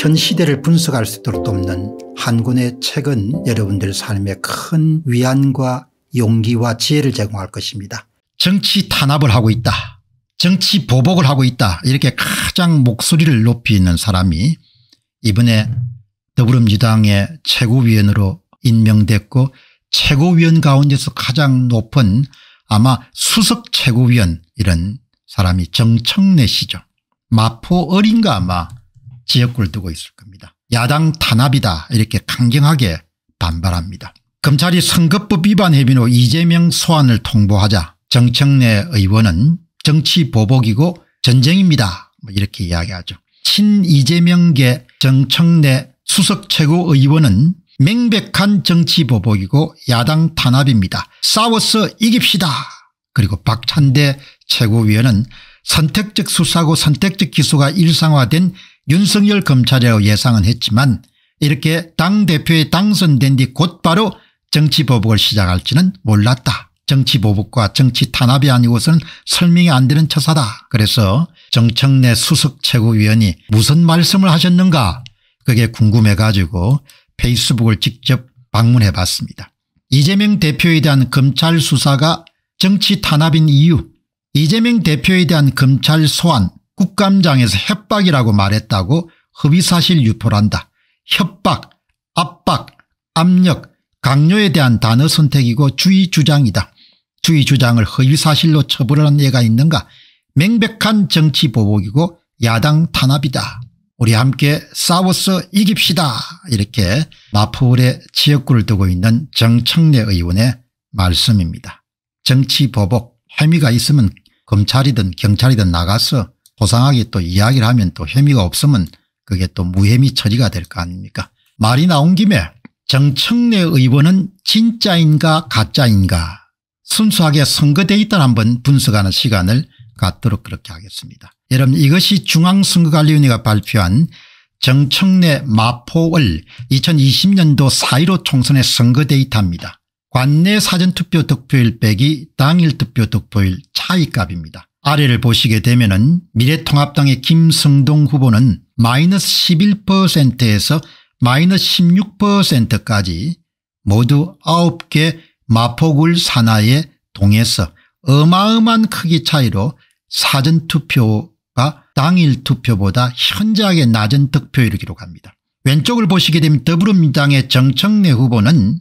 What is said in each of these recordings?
현 시대를 분석할 수 있도록 돕는 한 권의 책은 여러분들 삶에 큰 위안과 용기와 지혜를 제공할 것입니다. 정치 탄압을 하고 있다. 정치 보복을 하고 있다. 이렇게 가장 목소리를 높이는 사람이 이번에 더불어민주당의 최고위원으로 임명됐고 최고위원 가운데서 가장 높은 아마 수석 최고위원 이런 사람이 정청래 씨죠. 마포 어린가 아마 지역구를 두고 있을 겁니다. 야당 탄압이다 이렇게 강경하게 반발합니다. 검찰이 선거법 위반 혐의로 이재명 소환을 통보하자 정청래 의원은 정치 보복이고 전쟁입니다 뭐 이렇게 이야기하죠. 친이재명계 정청래 수석 최고의원은 명백한 정치 보복이고 야당 탄압입니다. 싸워서 이깁시다. 그리고 박찬대 최고위원은 선택적 수사고 선택적 기소가 일상화된 윤석열 검찰이라고 예상은 했지만 이렇게 당대표에 당선된 뒤 곧바로 정치보복을 시작할지는 몰랐다. 정치보복과 정치탄압이 아니고서는 설명이 안 되는 처사다. 그래서 정청래 수석최고위원이 무슨 말씀을 하셨는가 그게 궁금해가지고 페이스북을 직접 방문해봤습니다. 이재명 대표에 대한 검찰 수사가 정치 탄압인 이유 이재명 대표에 대한 검찰 소환 국감장에서 협박이라고 말했다고 허위사실 유포란다. 협박, 압박, 압력, 강요에 대한 단어 선택이고 주의 주장이다. 주의 주장을 허위사실로 처벌하는 예가 있는가 명백한 정치 보복이고 야당 탄압이다. 우리 함께 싸워서 이깁시다 이렇게 마포울의 지역구를 두고 있는 정청래 의원의 말씀입니다. 정치 보복 혐의가 있으면 검찰이든 경찰이든 나가서 호상하게 또 이야기를 하면 또 혐의가 없으면 그게 또 무혐의 처리가 될 거 아닙니까 말이 나온 김에 정청래 의원은 진짜인가 가짜인가 순수하게 선거 데이터를 한번 분석하는 시간을 갖도록 그렇게 하겠습니다. 여러분 이것이 중앙선거관리위원회가 발표한 정청래 마포을 2020년도 4.15 총선의 선거 데이터입니다. 관내 사전투표 득표일 빼기 당일 투표 득표일 차이값입니다. 아래를 보시게 되면 미래통합당의 김승동 후보는 마이너스 11%에서 마이너스 16%까지 모두 9개 마포굴 산하에 동해서 어마어마한 크기 차이로 사전투표가 당일 투표보다 현저하게 낮은 득표율을 기록합니다. 왼쪽을 보시게 되면 더불어민당의 정청래 후보는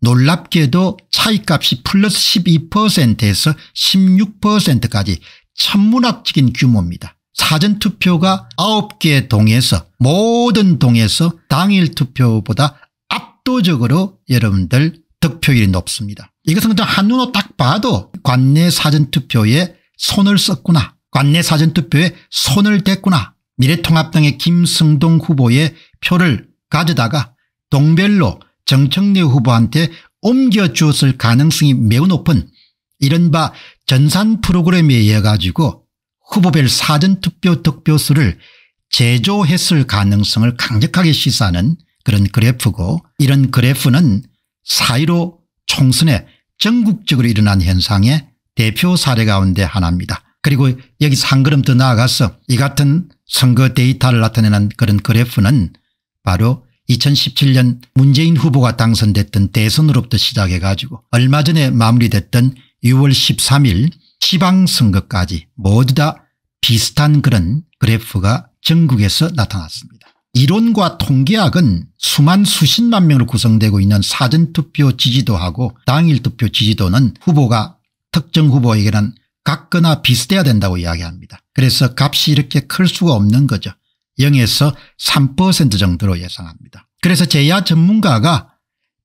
놀랍게도 차이값이 플러스 12%에서 16%까지 천문학적인 규모입니다. 사전투표가 9개 동에서 모든 동에서 당일 투표보다 압도적으로 여러분들 득표율이 높습니다. 이것은 그냥 한눈으로 딱 봐도 관내 사전투표에 손을 썼구나. 관내 사전투표에 손을 댔구나. 미래통합당의 김승동 후보의 표를 가져다가 동별로 정청래 후보한테 옮겨주었을 가능성이 매우 높은 이른바 전산 프로그램에 의해 가지고 후보별 사전투표 득표수를 제조했을 가능성을 강력하게 시사하는 그런 그래프고 이런 그래프는 사이로 총선에 전국적으로 일어난 현상의 대표 사례 가운데 하나입니다. 그리고 여기서 한 걸음 더 나아가서 이 같은 선거 데이터를 나타내는 그런 그래프는 바로 2017년 문재인 후보가 당선됐던 대선으로부터 시작해 가지고 얼마 전에 마무리됐던 6월 13일 지방선거까지 모두 다 비슷한 그런 그래프가 전국에서 나타났습니다. 이론과 통계학은 수만 수십만 명으로 구성되고 있는 사전투표 지지도하고 당일투표 지지도는 후보가 특정 후보에게는 같거나 비슷해야 된다고 이야기합니다. 그래서 값이 이렇게 클 수가 없는 거죠. 0에서 3% 정도로 예상합니다. 그래서 제야 전문가가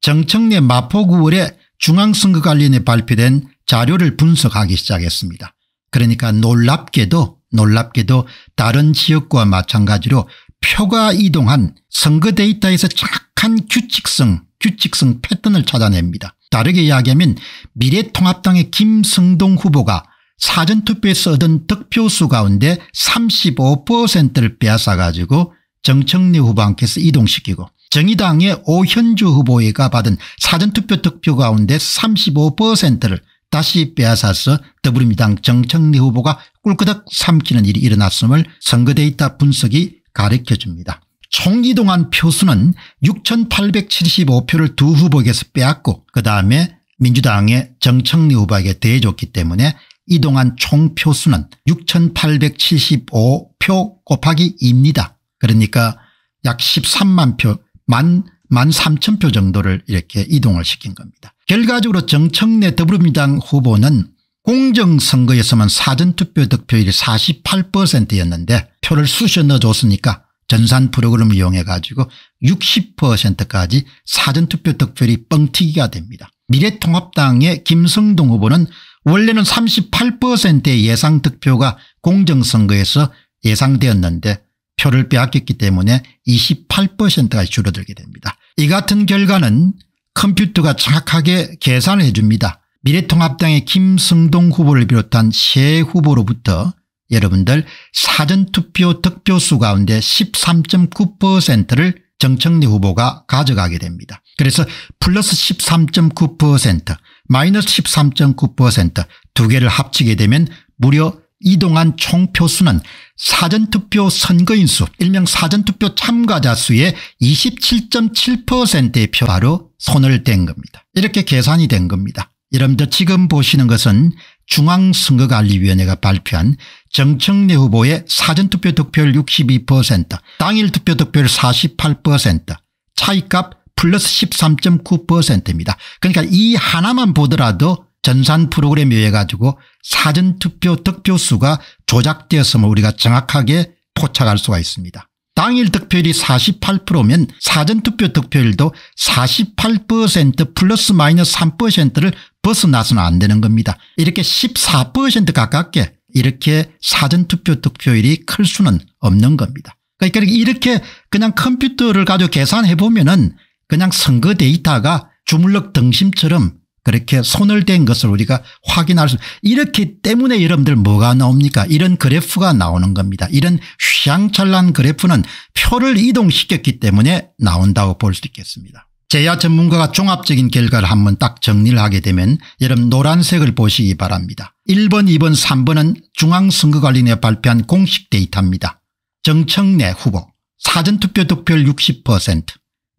정청래 마포구월에 중앙선거관리원에 위 발표된 자료를 분석하기 시작했습니다. 그러니까 놀랍게도 놀랍게도 다른 지역과 마찬가지로 표가 이동한 선거 데이터에서 착한 규칙성 규칙성 패턴을 찾아냅니다. 다르게 이야기하면 미래통합당의 김성동 후보가 사전투표에서 얻은 득표수 가운데 35%를 빼앗아가지고 정청래 후보한테서 이동시키고 정의당의 오현주 후보가 받은 사전투표 득표 가운데 35%를 다시 빼앗아서 더불어민당정청리 후보가 꿀꺽덕 삼키는 일이 일어났음을 선거데이터 분석이 가르켜줍니다. 총 이동한 표수는 6875표를 두 후보에게서 빼앗고 그 다음에 민주당의 정청래 후보에게 대해줬기 때문에 이동한 총 표수는 6875표 곱하기 2입니다. 그러니까 약 13만 표, 만, 만 3천 표 정도를 이렇게 이동을 시킨 겁니다. 결과적으로 정청래 더불어민주당 후보는 공정선거에서만 사전투표 득표율이 48%였는데 표를 쑤셔 넣어줬으니까 전산 프로그램을 이용해 가지고 60%까지 사전투표 득표율이 뻥튀기가 됩니다. 미래통합당의 김성동 후보는 원래는 38%의 예상 득표가 공정선거에서 예상되었는데 표를 빼앗겼기 때문에 28%가 줄어들게 됩니다. 이 같은 결과는 컴퓨터가 정확하게 계산을 해줍니다. 미래통합당의 김성동 후보를 비롯한 세 후보로부터 여러분들 사전투표 득표수 가운데 13.9%를 정청래 후보가 가져가게 됩니다. 그래서 플러스 13.9% 마이너스 13.9%두 개를 합치게 되면 무려 이동한 총표수는 사전투표 선거인수 일명 사전투표 참가자 수의 27.7%의 표로 손을 댄 겁니다. 이렇게 계산이 된 겁니다. 이름도 지금 보시는 것은 중앙선거관리위원회가 발표한 정청래 후보의 사전투표 득표율 62% 당일 투표 득표율 48% 차이값 플러스 13.9%입니다. 그러니까 이 하나만 보더라도 전산 프로그램에 의해 가지고 사전투표 득표수가 조작되었음을 우리가 정확하게 포착할 수가 있습니다. 당일 득표율이 48%면 사전투표 득표율도 48% 플러스 마이너스 3%를 벗어나서는 안 되는 겁니다. 이렇게 14% 가깝게 이렇게 사전투표 득표율이 클 수는 없는 겁니다. 그러니까 이렇게 그냥 컴퓨터를 가지고 계산해보면 은 그냥 선거 데이터가 주물럭 등심처럼 그렇게 손을 댄 것을 우리가 확인할 수 이렇기 때문에 여러분들 뭐가 나옵니까 이런 그래프가 나오는 겁니다. 이런 휘황찬란 그래프는 표를 이동시켰기 때문에 나온다고 볼 수 있겠습니다. 제야 전문가가 종합적인 결과를 한번 딱 정리를 하게 되면 여러분 노란색을 보시기 바랍니다. 1번 2번 3번은 중앙선거관리위원회 발표한 공식 데이터입니다. 정청내 후보 사전투표 득표율 60%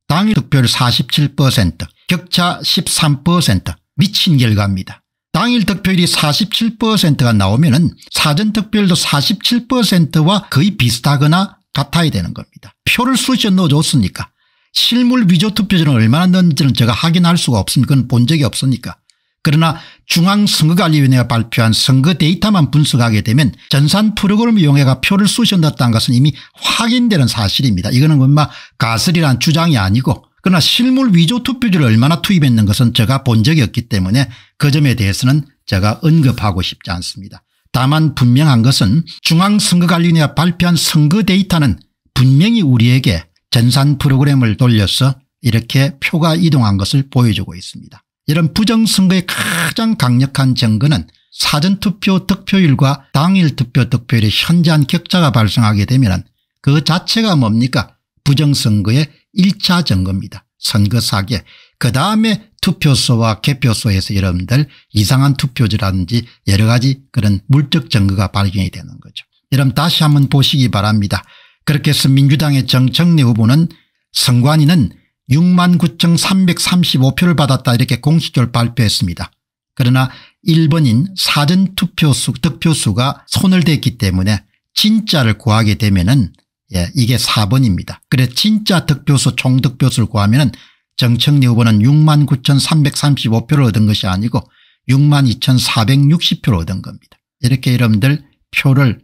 당일 득표율 47% 격차 13% 미친 결과입니다. 당일 득표율이 47%가 나오면 은 사전 특별도 47%와 거의 비슷하거나 같아야 되는 겁니다. 표를 수시에 넣어줬으니까. 실물 위조 투표지는 얼마나 넣는지는 제가 확인할 수가 없으니까 그건 본 적이 없으니까. 그러나 중앙선거관리위원회가 발표한 선거 데이터만 분석하게 되면 전산 프로그램 이용해가 표를 쑤셔 넣었다는 것은 이미 확인되는 사실입니다. 이거는 뭔가 가설이란 주장이 아니고 그러나 실물 위조 투표지를 얼마나 투입했는 것은 제가 본 적이 없기 때문에 그 점에 대해서는 제가 언급하고 싶지 않습니다. 다만 분명한 것은 중앙선거관리위원회가 발표한 선거 데이터는 분명히 우리에게 전산 프로그램을 돌려서 이렇게 표가 이동한 것을 보여주고 있습니다. 이런 부정선거의 가장 강력한 증거는 사전투표 득표율과 당일 투표 득표율의 현저한 격차가 발생하게 되면 그 자체가 뭡니까 부정선거의 1차 점검이다. 선거 사기 그다음에 투표소와 개표소에서 여러분들 이상한 투표지라든지 여러 가지 그런 물적 증거가 발견이 되는 거죠. 여러분 다시 한번 보시기 바랍니다. 그렇게 해서 민주당의 정청래 후보는 선관위는 69,335표를 받았다 이렇게 공식적으로 발표했습니다. 그러나 1번인 사전투표수 득표수가 손을 댔기 때문에 진짜를 구하게 되면 은 예, 이게 4번입니다. 그래 진짜 득표수 총득표수를 구하면 은 정청래 후보는 6만 9,335표를 얻은 것이 아니고 6만 2,460표를 얻은 겁니다. 이렇게 여러분들 표를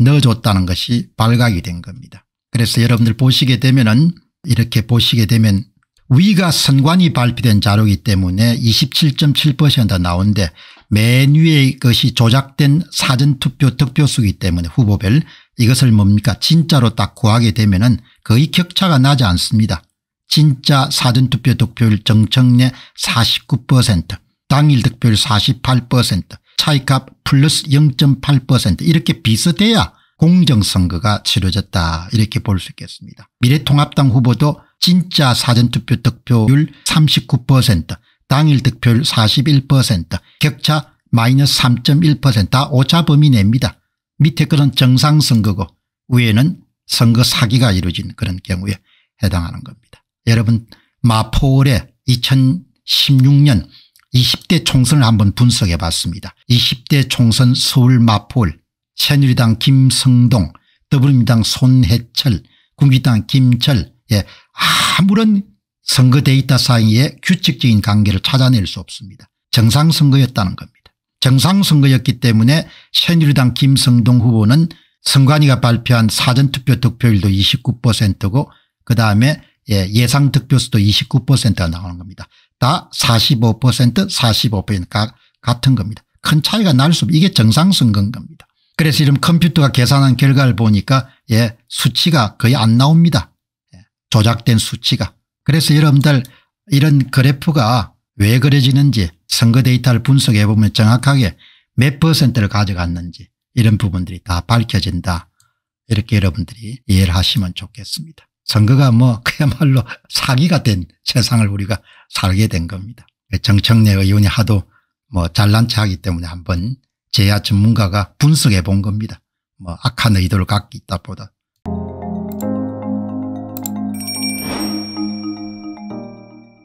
넣어줬다는 것이 발각이 된 겁니다. 그래서 여러분들 보시게 되면 은 이렇게 보시게 되면 위가 선관위 발표된 자료이기 때문에 27.7%가 나오는데 맨 위의 것이 조작된 사전투표 득표수이기 때문에 후보별 이것을 뭡니까 진짜로 딱 구하게 되면 은 거의 격차가 나지 않습니다. 진짜 사전투표 득표율 정청래 49% 당일 득표율 48% 차이값 플러스 0.8% 이렇게 비슷해야 공정선거가 치러졌다 이렇게 볼 수 있겠습니다. 미래통합당 후보도 진짜 사전투표 득표율 39% 당일 득표율 41% 격차 마이너스 3.1%다 오차 범위 내입니다. 밑에 그런 정상선거고 위에는 선거 사기가 이루어진 그런 경우에 해당하는 겁니다. 여러분 마포올의 2016년 20대 총선을 한번 분석해 봤습니다. 20대 총선 서울 마포올 새누리당 김성동 더불어민당 손해철 국민당 김철 예, 아무런 선거 데이터 사이에 규칙적인 관계를 찾아낼 수 없습니다. 정상선거였다는 겁니다. 정상선거였기 때문에 새누리당 김성동 후보는 선관위가 발표한 사전투표 득표율도 29%고 그다음에 예, 상 득표수도 29%가 나오는 겁니다. 다45% 45% 가, 같은 겁니다. 큰 차이가 날 수없 이게 정상선거인 겁니다. 그래서 이런 컴퓨터가 계산한 결과를 보니까 예, 수치가 거의 안 나옵니다. 조작된 수치가 그래서 여러분들 이런 그래프가 왜 그려지는지 선거 데이터를 분석해 보면 정확하게 몇 퍼센트를 가져갔는지 이런 부분들이 다 밝혀진다 이렇게 여러분들이 이해를 하시면 좋겠습니다. 선거가 뭐 그야말로 사기가 된 세상을 우리가 살게 된 겁니다. 정청래 의원이 하도 뭐 잘난 체 하기 때문에 한번 제야 전문가가 분석해 본 겁니다. 뭐 악한 의도를 갖기 있다 보다